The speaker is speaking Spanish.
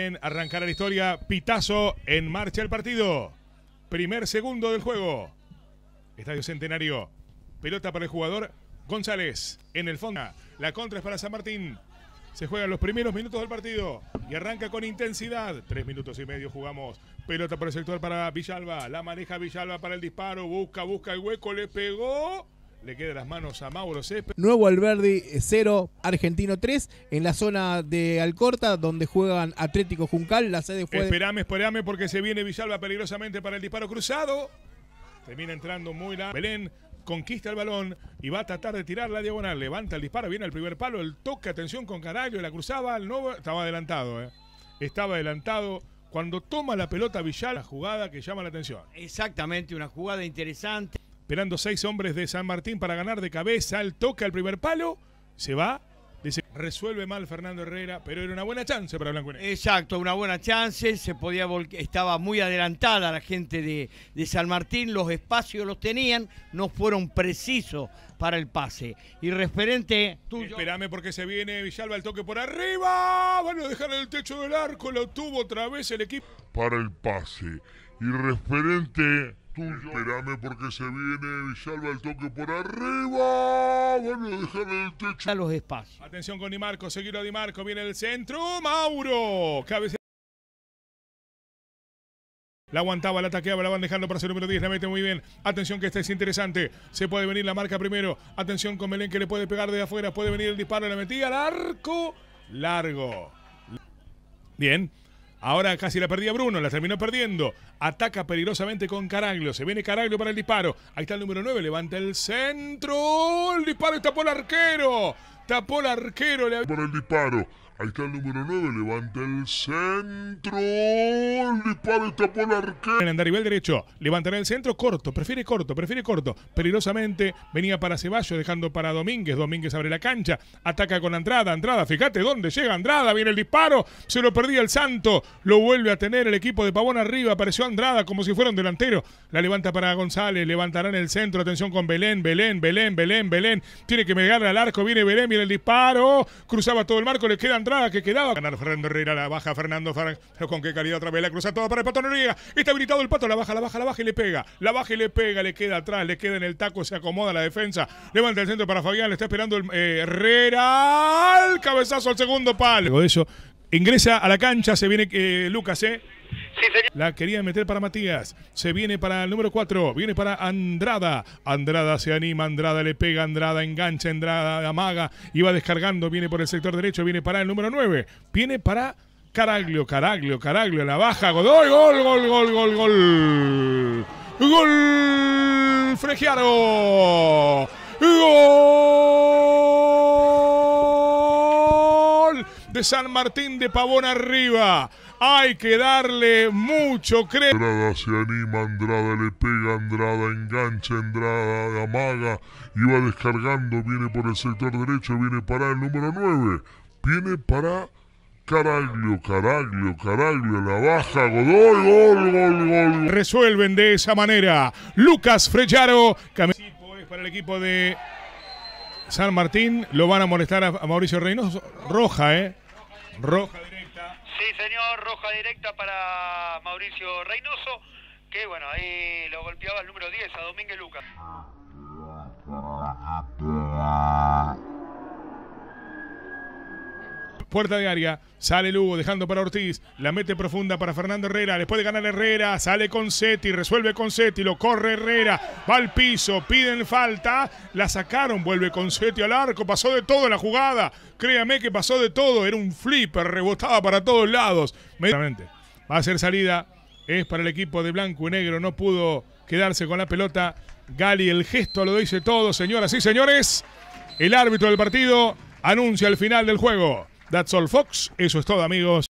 En arrancar la historia, pitazo en marcha el partido. Primer segundo del juego. Estadio Centenario. Pelota para el jugador González. En el fondo. La contra es para San Martín. Se juegan los primeros minutos del partido. Y arranca con intensidad. Tres minutos y medio jugamos. Pelota por el sector para Villalba. La maneja Villalba para el disparo. Busca, busca el hueco. Le pegó. Le queda las manos a Mauro Césped. Nuevo Alberdi 0, eh, Argentino 3, en la zona de Alcorta, donde juegan Atlético Juncal. La sede fue. Esperame, esperame, porque se viene Villalba peligrosamente para el disparo cruzado. Termina entrando muy la. Belén conquista el balón y va a tratar de tirar la diagonal. Levanta el disparo, viene al primer palo, el toque, atención con Caraglio, la cruzaba, nuevo. estaba adelantado. Eh. Estaba adelantado. Cuando toma la pelota Villalba, jugada que llama la atención. Exactamente, una jugada interesante esperando seis hombres de San Martín para ganar de cabeza, el toque al primer palo, se va, resuelve mal Fernando Herrera, pero era una buena chance para Blanco Exacto, una buena chance, se podía estaba muy adelantada la gente de, San Martín, los espacios los tenían, no fueron precisos para el pase. Y referente Esperame porque se viene Villalba el toque por arriba. Van a dejar el techo del arco. Lo tuvo otra vez el equipo. Para el pase. Y referente Esperame porque se viene salva el toque por arriba. Bueno, dejar el techo. A los espacios. Atención con Di Marco, seguir a Di Marco. Viene el centro. Mauro. La aguantaba, la ataqueaba la van dejando para ser número 10, la mete muy bien. Atención que esta es interesante. Se puede venir la marca primero. Atención con Melén que le puede pegar de afuera. Puede venir el disparo, la metía al arco largo. Bien. Ahora casi la perdía Bruno, la terminó perdiendo. Ataca peligrosamente con Caraglio. Se viene Caraglio para el disparo. Ahí está el número 9, levanta el centro. El disparo y tapó el arquero. Tapó el arquero. Por el disparo. Ahí está el número 9, levanta el centro. el disparo está por arquero. En nivel derecho, levantará el centro corto, prefiere corto, prefiere corto. Peligrosamente venía para Ceballos, dejando para Domínguez. Domínguez abre la cancha, ataca con Andrada. Andrada, fíjate dónde llega Andrada, viene el disparo, se lo perdía el Santo. Lo vuelve a tener el equipo de Pavón arriba, apareció Andrada como si fuera un delantero. La levanta para González, levantará en el centro, atención con Belén, Belén, Belén, Belén, Belén. Tiene que megarle al arco, viene Belén, viene el disparo. Cruzaba todo el marco, le queda Andrada que quedaba. Ganar Fernando Herrera, la baja Fernando Farán, con qué calidad otra vez la cruza toda para el Pato Noriega. Está habilitado el Pato, la baja, la baja, la baja y le pega. La baja y le pega, le queda atrás, le queda en el taco, se acomoda la defensa. Levanta el centro para Fabián, le está esperando el, eh, Herrera. cabezazo al segundo palo. Eso ingresa a la cancha, se viene eh, Lucas, ¿eh? La quería meter para Matías. Se viene para el número 4. Viene para Andrada. Andrada se anima. Andrada le pega. Andrada engancha. Andrada amaga. Iba descargando. Viene por el sector derecho. Viene para el número 9. Viene para Caraglio. Caraglio. Caraglio. La baja. Godoy. Gol, gol, gol, gol, gol. Gol. Fregiaro. Gol. San Martín de Pavón arriba. Hay que darle mucho crédito. Andrada se anima, Andrada le pega, Andrada engancha, Andrada amaga y va descargando. Viene por el sector derecho, viene para el número 9. Viene para Caraglio, Caraglio, Caraglio, la baja, gol, gol, gol. Resuelven de esa manera. Lucas Frellaro, para el equipo de San Martín. Lo van a molestar a Mauricio Reynoso. Roja, ¿eh? Roja directa. Sí, señor, roja directa para Mauricio Reynoso, que bueno, ahí lo golpeaba el número 10, a Domínguez Lucas. puerta de área. Sale Lugo dejando para Ortiz. La mete profunda para Fernando Herrera. Después de ganar Herrera, sale Seti Resuelve Seti Lo corre Herrera. Va al piso. Piden falta. La sacaron. Vuelve Seti al arco. Pasó de todo la jugada. Créame que pasó de todo. Era un flipper. Rebotaba para todos lados. Va a ser salida. Es para el equipo de blanco y negro. No pudo quedarse con la pelota. Gali, el gesto lo dice todo, señoras y señores. El árbitro del partido anuncia el final del juego. That's all, Fox. Eso es todo, amigos.